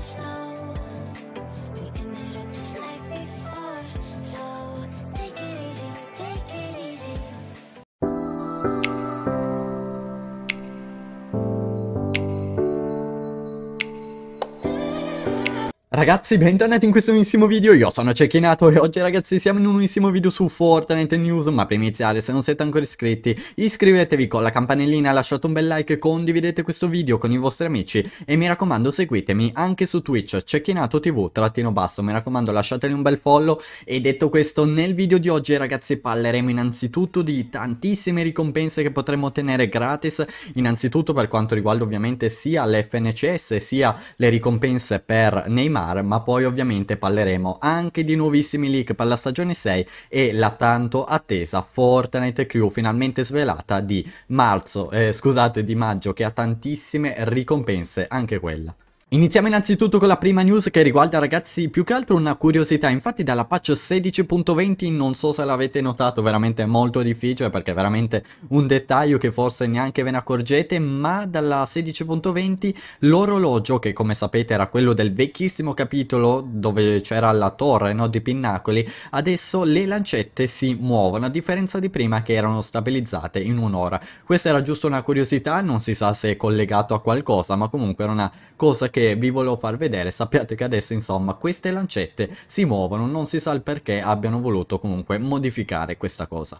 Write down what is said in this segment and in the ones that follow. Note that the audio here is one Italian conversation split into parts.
slow. Ragazzi, bentornati in questo nuovissimo video, io sono Cecchinato e oggi ragazzi siamo in un nuovissimo video su Fortnite News, ma prima di iniziare se non siete ancora iscritti iscrivetevi con la campanellina, lasciate un bel like, condividete questo video con i vostri amici e mi raccomando seguitemi anche su Twitch Cecchinato TV trattino basso, mi raccomando lasciateli un bel follow e detto questo nel video di oggi ragazzi parleremo innanzitutto di tantissime ricompense che potremo ottenere gratis, innanzitutto per quanto riguarda ovviamente sia l'FNCS sia le ricompense per Neymar star ma poi ovviamente parleremo anche di nuovissimi leak per la stagione 6 e la tanto attesa Fortnite Crew finalmente svelata di marzo, eh, scusate, di maggio che ha tantissime ricompense anche quella. Iniziamo innanzitutto con la prima news che riguarda ragazzi più che altro una curiosità, infatti dalla patch 16.20 non so se l'avete notato, veramente molto difficile perché è veramente un dettaglio che forse neanche ve ne accorgete, ma dalla 16.20 l'orologio che come sapete era quello del vecchissimo capitolo dove c'era la torre no, di Pinnacoli, adesso le lancette si muovono a differenza di prima che erano stabilizzate in un'ora. Questa era giusto una curiosità, non si sa se è collegato a qualcosa, ma comunque era una cosa che perché vi volevo far vedere, sappiate che adesso insomma queste lancette si muovono, non si sa il perché abbiano voluto comunque modificare questa cosa.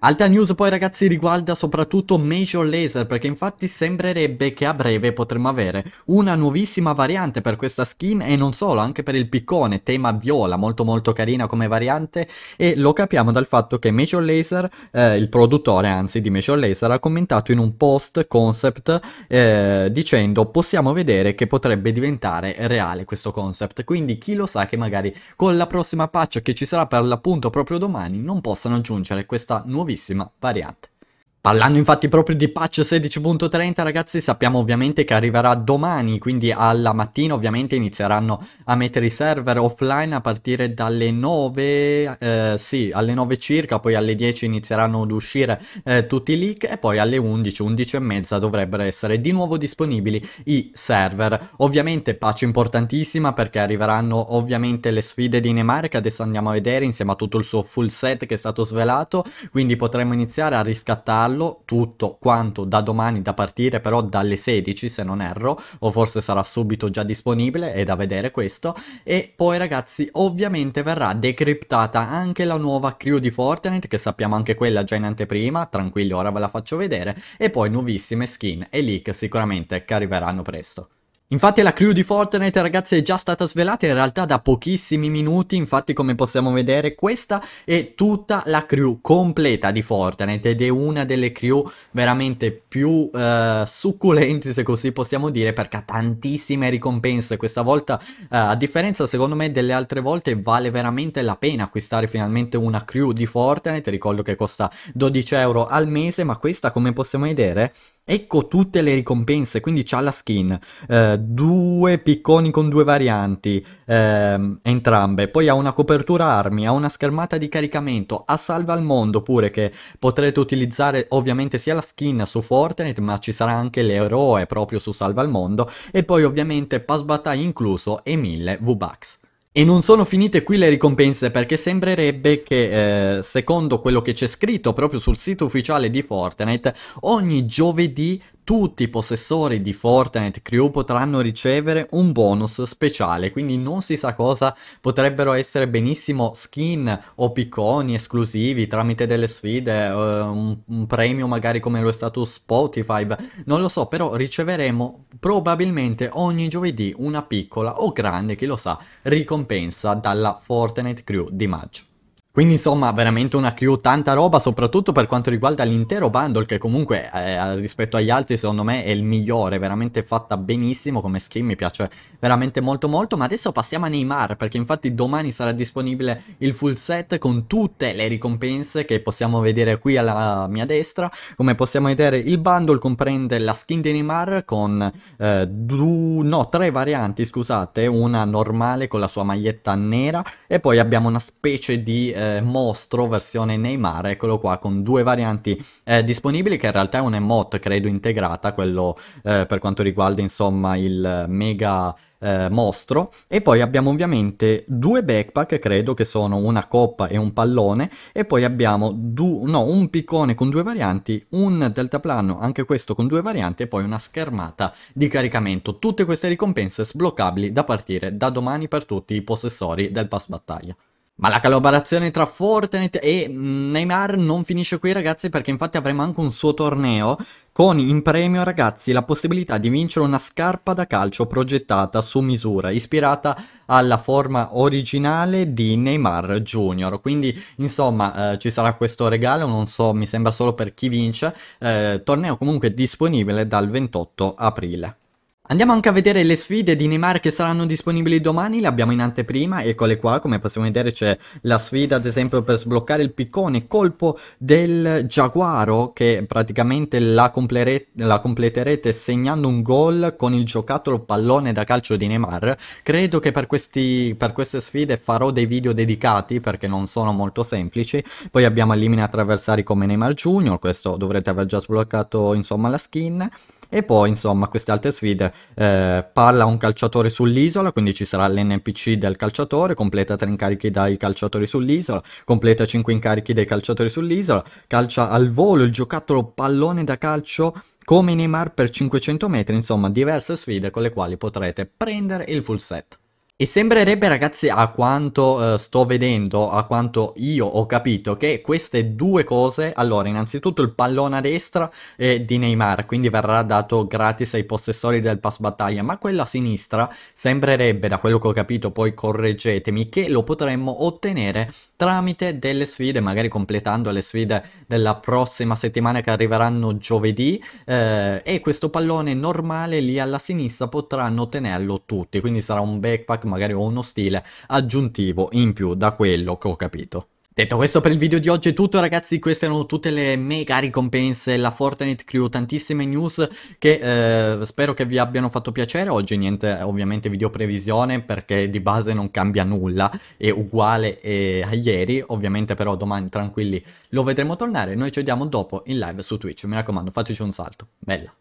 Altra news poi ragazzi riguarda soprattutto Major Laser perché infatti sembrerebbe che a breve potremmo avere una nuovissima variante per questa skin e non solo anche per il piccone tema viola molto molto carina come variante e lo capiamo dal fatto che Major Laser eh, il produttore anzi di Major Laser ha commentato in un post concept eh, dicendo possiamo vedere che potrebbe diventare reale questo concept quindi chi lo sa che magari con la prossima patch che ci sarà per l'appunto proprio domani non possano aggiungere questa nuovissima nuovissima variante. Parlando infatti proprio di patch 16.30 ragazzi sappiamo ovviamente che arriverà domani quindi alla mattina ovviamente inizieranno a mettere i server offline a partire dalle 9 eh, sì alle 9 circa poi alle 10 inizieranno ad uscire eh, tutti i leak e poi alle 11 11 e mezza dovrebbero essere di nuovo disponibili i server ovviamente patch importantissima perché arriveranno ovviamente le sfide di Neymar che adesso andiamo a vedere insieme a tutto il suo full set che è stato svelato quindi potremo iniziare a riscattarlo controllo tutto quanto da domani da partire però dalle 16 se non erro o forse sarà subito già disponibile è da vedere questo e poi ragazzi ovviamente verrà decriptata anche la nuova crew di Fortnite che sappiamo anche quella già in anteprima tranquilli ora ve la faccio vedere e poi nuovissime skin e leak sicuramente che arriveranno presto Infatti la crew di Fortnite ragazzi è già stata svelata in realtà da pochissimi minuti, infatti come possiamo vedere questa è tutta la crew completa di Fortnite ed è una delle crew veramente più eh, succulenti se così possiamo dire perché ha tantissime ricompense, questa volta eh, a differenza secondo me delle altre volte vale veramente la pena acquistare finalmente una crew di Fortnite, ricordo che costa 12 euro al mese ma questa come possiamo vedere Ecco tutte le ricompense, quindi c'ha la skin, eh, due picconi con due varianti, eh, entrambe, poi ha una copertura armi, ha una schermata di caricamento, ha salva al mondo pure che potrete utilizzare ovviamente sia la skin su Fortnite ma ci sarà anche l'eroe proprio su salva al mondo e poi ovviamente pass battaglia incluso e 1000 V-Bucks. E non sono finite qui le ricompense perché sembrerebbe che, eh, secondo quello che c'è scritto proprio sul sito ufficiale di Fortnite, ogni giovedì tutti i possessori di Fortnite Crew potranno ricevere un bonus speciale, quindi non si sa cosa potrebbero essere benissimo skin o picconi esclusivi tramite delle sfide, uh, un, un, premio magari come lo è stato Spotify, non lo so, però riceveremo probabilmente ogni giovedì una piccola o grande, chi lo sa, ricompensa dalla Fortnite Crew di maggio. Quindi insomma veramente una crew tanta roba soprattutto per quanto riguarda l'intero bundle che comunque eh, rispetto agli altri secondo me è il migliore, veramente fatta benissimo come skin, mi piace veramente molto molto ma adesso passiamo a Neymar perché infatti domani sarà disponibile il full set con tutte le ricompense che possiamo vedere qui alla mia destra, come possiamo vedere il bundle comprende la skin di Neymar con eh, due, no, tre varianti scusate, una normale con la sua maglietta nera e poi abbiamo una specie di... Eh, eh, mostro versione Neymar, eccolo qua, con due varianti eh, disponibili che in realtà è un emote, credo, integrata, quello eh, per quanto riguarda insomma il mega... Eh, mostro e poi abbiamo ovviamente due backpack credo che sono una coppa e un pallone e poi abbiamo du- no, un piccone con due varianti un deltaplano anche questo con due varianti e poi una schermata di caricamento tutte queste ricompense sbloccabili da partire da domani per tutti i possessori del pass battaglia ma la collaborazione tra Fortnite e mm, Neymar non finisce qui ragazzi perché infatti avremo anche un suo torneo con in premio ragazzi la possibilità di vincere una scarpa da calcio progettata su misura ispirata alla forma originale di Neymar Junior quindi insomma eh, ci sarà questo regalo non so mi sembra solo per chi vince eh, torneo comunque disponibile dal 28 aprile Andiamo anche a vedere le sfide di Neymar che saranno disponibili domani, le abbiamo in anteprima, eccole qua, come possiamo vedere c'è la sfida ad esempio per sbloccare il piccone, colpo del Giaguaro che praticamente la, la completerete segnando un gol con il giocattolo pallone da calcio di Neymar, credo che per, questi, per queste sfide farò dei video dedicati perché non sono molto semplici, poi abbiamo elimina attraversari come Neymar Junior, questo dovrete aver già sbloccato insomma la skin, e poi, insomma, queste altre sfide, eh, parla un calciatore sull'isola, quindi ci sarà l'NPC del calciatore, completa 3 incarichi dai calciatori sull'isola, completa 5 incarichi dai calciatori sull'isola, calcia al volo il giocattolo pallone da calcio come Neymar per 500 metri, insomma, diverse sfide con le quali potrete prendere il full set. E sembrerebbe, ragazzi, a quanto eh, sto vedendo, a quanto io ho capito, che queste due cose, allora, innanzitutto il pallone a destra è di Neymar, quindi verrà dato gratis ai possessori del pass battaglia, ma quello a sinistra sembrerebbe, da quello che ho capito, poi correggetemi, che lo potremmo ottenere tramite delle sfide, magari completando le sfide della prossima settimana che arriveranno giovedì eh, e questo pallone normale lì alla sinistra potranno ottenerlo tutti, quindi sarà un backpack magari o uno stile aggiuntivo in più da quello che ho capito. Detto questo per il video di oggi è tutto ragazzi, queste erano tutte le mega ricompense, la Fortnite Crew, tantissime news che eh, spero che vi abbiano fatto piacere, oggi niente ovviamente video previsione perché di base non cambia nulla, è uguale eh, a ieri, ovviamente però domani tranquilli lo vedremo tornare, noi ci vediamo dopo in live su Twitch, mi raccomando fateci un salto, bella!